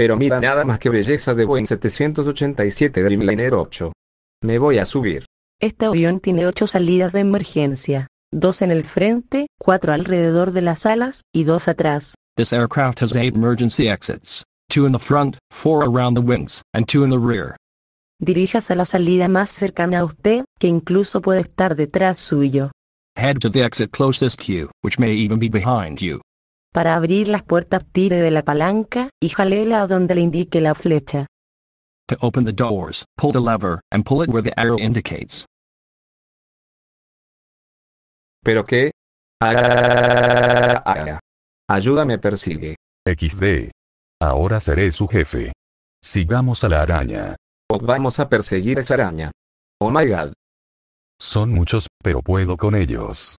Pero mira nada más que belleza de Boeing 787 Dreamliner 8. Me voy a subir. Este avión tiene 8 salidas de emergencia, Dos en el frente, cuatro alrededor de las alas y dos atrás. This aircraft has eight emergency exits, two in the front, four around the wings, and two in the rear. Diríjase a la salida más cercana a usted, que incluso puede estar detrás suyo. Head to the exit closest to you, which may even be behind you. Para abrir las puertas tire de la palanca y jalela a donde le indique la flecha. ¿Pero qué? Ayúdame persigue. XD. Ahora seré su jefe. Sigamos a la araña. vamos a perseguir esa araña. Oh my god. Son muchos, pero puedo con ellos.